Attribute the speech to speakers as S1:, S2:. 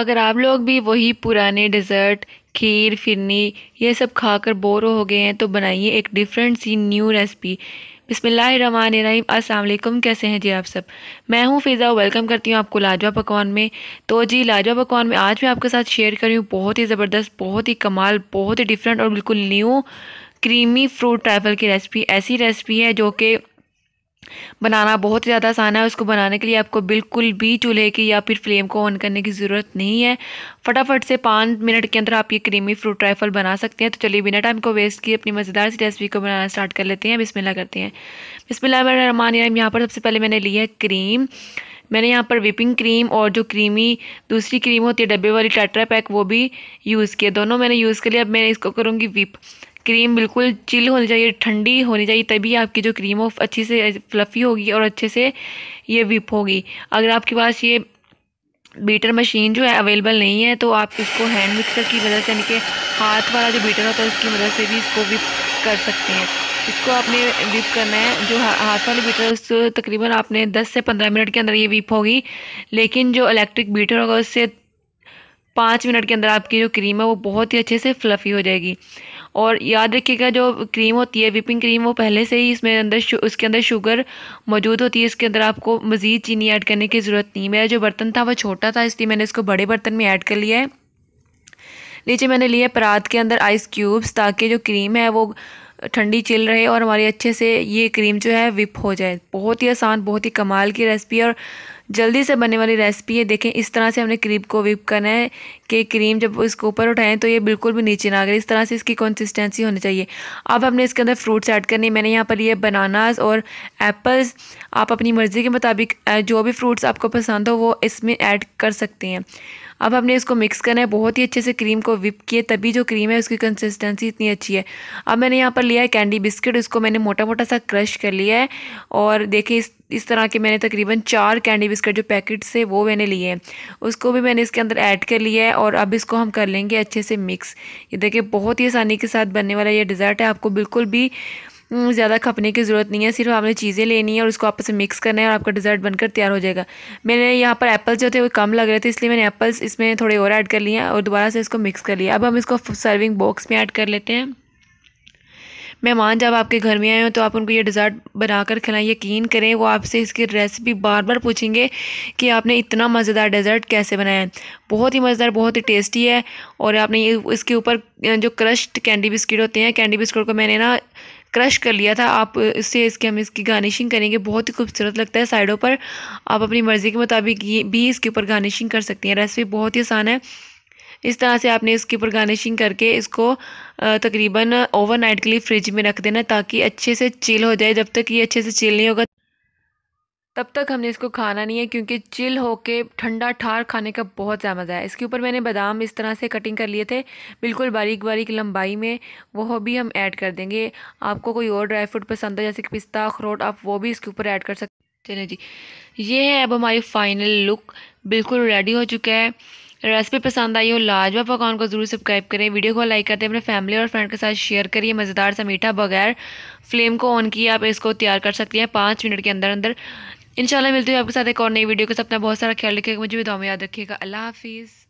S1: अगर आप लोग भी वही पुराने डिज़र्ट खीर फिरनी ये सब खाकर बोर हो गए हैं तो बनाइए एक डिफरेंट सी न्यू रेसिपी बिसमीम अस्सलाम कैसे हैं जी आप सब मैं हूं फ़िज़ा वेलकम करती हूं आपको लाजवा पकवान में तो जी लाजवा पकवान में आज मैं आपके साथ शेयर कर रही हूँ बहुत ही ज़बरदस्त बहुत ही कमाल बहुत ही डिफरेंट और बिल्कुल न्यू क्रीमी फ्रूट ट्राइफल की रेसिपी ऐसी रेसिपी है जो कि बनाना बहुत ही ज़्यादा आसान है उसको बनाने के लिए आपको बिल्कुल भी चूल्हे की या फिर फ्लेम को ऑन करने की ज़रूरत नहीं है फटाफट से पाँच मिनट के अंदर आप ये क्रीमी फ्रूट ट्राइफल बना सकते हैं तो चलिए बिना टाइम को वेस्ट किए अपनी मज़ेदार सी रेसिपी को बनाना स्टार्ट कर लेते हैं बिस्मिल्लाह करते हैं बिस्मिल्लाहमान यहाँ पर सबसे पहले मैंने ली है क्रीम मैंने यहाँ पर विपिंग क्रीम और जो क्रीमी दूसरी क्रीम होती है डब्बे वाली टाटरा पैक वो भी यूज़ किया दोनों मैंने यूज़ कर लिया अब मैं इसको करूँगी विप क्रीम बिल्कुल चिल होनी चाहिए ठंडी होनी चाहिए तभी आपकी जो क्रीम हो अच्छी से फ्लफ़ी होगी और अच्छे से ये विप होगी अगर आपके पास ये बीटर मशीन जो है अवेलेबल नहीं है तो आप इसको हैंड मिक्सर की मदद से यानी कि हाथ वाला जो बीटर होता है उसकी मदद से भी इसको विप कर सकते हैं इसको आपने विप करना है जो हाथ वाली बीटर उस तकरीबन आपने 10 से 15 मिनट के अंदर ये विप होगी लेकिन जो इलेक्ट्रिक बीटर होगा उससे पाँच मिनट के अंदर आपकी जो क्रीम है वो बहुत ही अच्छे से फ्लफ़ी हो जाएगी और याद रखिएगा जो क्रीम होती है विपिंग क्रीम वो पहले से ही इसमें अंदर उसके अंदर शुगर मौजूद होती है इसके अंदर आपको मज़ीद चीनी ऐड करने की ज़रूरत नहीं मेरा जो बर्तन था वो छोटा था इसलिए मैंने इसको बड़े बर्तन में ऐड कर लिया है नीचे मैंने लिए परात के अंदर आइस क्यूब्स ताकि जो क्रीम है वो ठंडी चिल रहे और हमारी अच्छे से ये क्रीम जो है विप हो जाए बहुत ही आसान बहुत ही कमाल की रेसिपी है और जल्दी से बनने वाली रेसिपी है देखें इस तरह से हमने क्रीम को विप करना है कि क्रीम जब इसको ऊपर उठाएं तो ये बिल्कुल भी नीचे ना गिरे इस तरह से इसकी कंसिस्टेंसी होनी चाहिए अब हमने इसके अंदर फ्रूट्स ऐड करने मैंने यहाँ पर ये बनानास और एप्पल्स आप अपनी मर्ज़ी के मुताबिक जो भी फ्रूट्स आपको पसंद हो वो इसमें ऐड कर सकते हैं अब हमने इसको मिक्स करना है बहुत ही अच्छे से क्रीम को विप किए तभी जो क्रीम है उसकी कंसिस्टेंसी इतनी अच्छी है अब मैंने यहाँ पर लिया है कैंडी बिस्किट उसको मैंने मोटा मोटा सा क्रश कर लिया है और देखिए इस इस तरह के मैंने तकरीबन चार कैंडी बिस्किट जो पैकेट्स है वो मैंने लिए हैं उसको भी मैंने इसके अंदर ऐड कर लिया है और अब इसको हम कर लेंगे अच्छे से मिक्स ये देखिए बहुत ही आसानी के साथ बनने वाला ये डिज़र्ट है आपको बिल्कुल भी हम्म, ज़्यादा खपने की ज़रूरत नहीं है सिर्फ आपने चीज़ें लेनी है और उसको आपस में मिक्स करना है और आपका डिज़र्ट बनकर तैयार हो जाएगा मैंने यहाँ पर एप्पल्स जो थे वो कम लग रहे थे इसलिए मैंने एप्पल्स इसमें थोड़े और ऐड कर लिए हैं और दोबारा से इसको मिक्स कर लिया अब हम इसको सर्विंग बॉक्स में ऐड कर लेते हैं मेहमान जब आपके घर में आए हो तो आप उनको ये डिज़र्ट बनाकर खिलाएं यकीन करें वो आपसे इसकी रेसिपी बार बार पूछेंगे कि आपने इतना मज़ेदार डिज़र्ट कैसे बनाया है बहुत ही मज़ेदार बहुत ही टेस्टी है और आपने इसके ऊपर जो क्रश्ड कैंडी बिस्किट होते हैं कैंडी बिस्किट को मैंने ना क्रश कर लिया था आप इससे इसके हम इसकी गार्निशिंग करेंगे बहुत ही खूबसूरत लगता है साइडों पर आप अपनी मर्ज़ी के मुताबिक ये भी इसके ऊपर गार्निशिंग कर सकती हैं रेसिपी बहुत ही आसान है इस तरह से आपने इसके ऊपर गार्निशिंग करके इसको तकरीबन ओवरनाइट के लिए फ्रिज में रख देना ताकि अच्छे से चिल हो जाए जब तक ये अच्छे से चिल नहीं होगा तब तक हमने इसको खाना नहीं है क्योंकि चिल होके ठंडा ठार खाने का बहुत ज़्यादा मज़ा है इसके ऊपर मैंने बादाम इस तरह से कटिंग कर लिए थे बिल्कुल बारीक बारीक लंबाई में वो भी हम ऐड कर देंगे आपको कोई और ड्राई फ्रूट पसंद है जैसे कि पिस्ता अखरोट आप वो भी इसके ऊपर ऐड कर सकते चले जी ये है अब हमारी फाइनल लुक बिल्कुल रेडी हो चुका है रेसिपी पसंद आई हो लाजवा पकवान को ज़रूर सब्सक्राइब करें वीडियो को लाइक करते हैं अपने फैमिली और फ्रेंड के साथ शेयर करिए मज़ेदार सा मीठा बगैर फ्लेम को ऑन किए आप इसको तैयार कर सकती हैं पाँच मिनट के अंदर अंदर इंशाल्लाह मिलते हैं आपके साथ एक और नई वीडियो के साथ अपना बहुत सारा ख्याल रखिएगा मुझे भी दुआ में याद रखिएगा अल्लाह हाफिज़